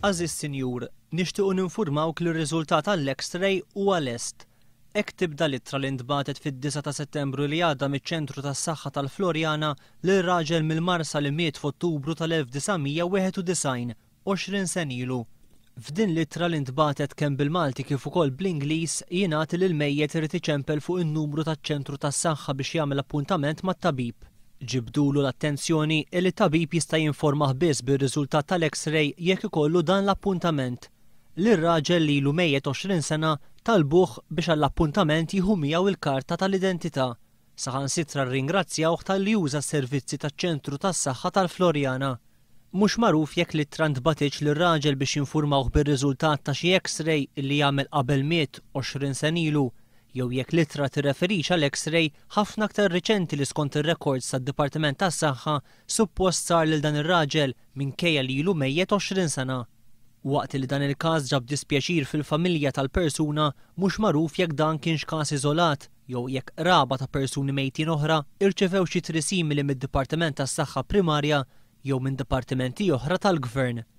Aziz Sinjur, nixtiequ ninfurmawk li r-riżultat għall-X-ray u għal-est. Ek tibda litra li ntbatet fid-9 ta' settembru li għadda miċ-ċentru tas saħħa tal-Florjana l raġel mill-Marsa li miet f'Ottubru tal-1991, 20 sen ilu. F'din litra li ntbatet kemm bil-Malti kif ukoll bl-Ingliż jingħati l mejjed irid iċempel fuq in-numru taċ-ċentru tas saħħa biex jagħmel appuntament mat-tabib ġibdulu l-attenzjoni li tabib jista' jinformah biss bir-riżultat tal-X-ray jekk ikollu dan l-appuntament. Lir-raġel li ilu mejjet 20 sena talbuħ biex għall-appuntament jieħu miegħu il-karta tal-identità. Saħan sitra ringrazzjawh tal-li juża s-servizzi taċ-ċentru tas-saħħa tal-Florjana. Mhux magħruf jekk li trant batiċ l raġel biex jinfurmawh bir-riżultat ta' xi X-ray li jagħmel qabel miet 20 sen ilu jew jekk litra tirreferix għal X-ray ħafna aktar riċenti li skont ir-rekords tad-Dipartiment tas-Saħħa suppost sar lil dan ir-raġel minkejja li ilu mejjed 20 sena. Waqt li dan il-każ ġab dispjaċir fil-familja tal-persuna mhux magħruf jekk dan kienx każ iżolat jew jekk raba ta' persuni mejtin oħra irċevew xi trisimili mid-Dipartiment tas-Saħħa Primarja jew minn dipartimenti oħra tal-Gvern.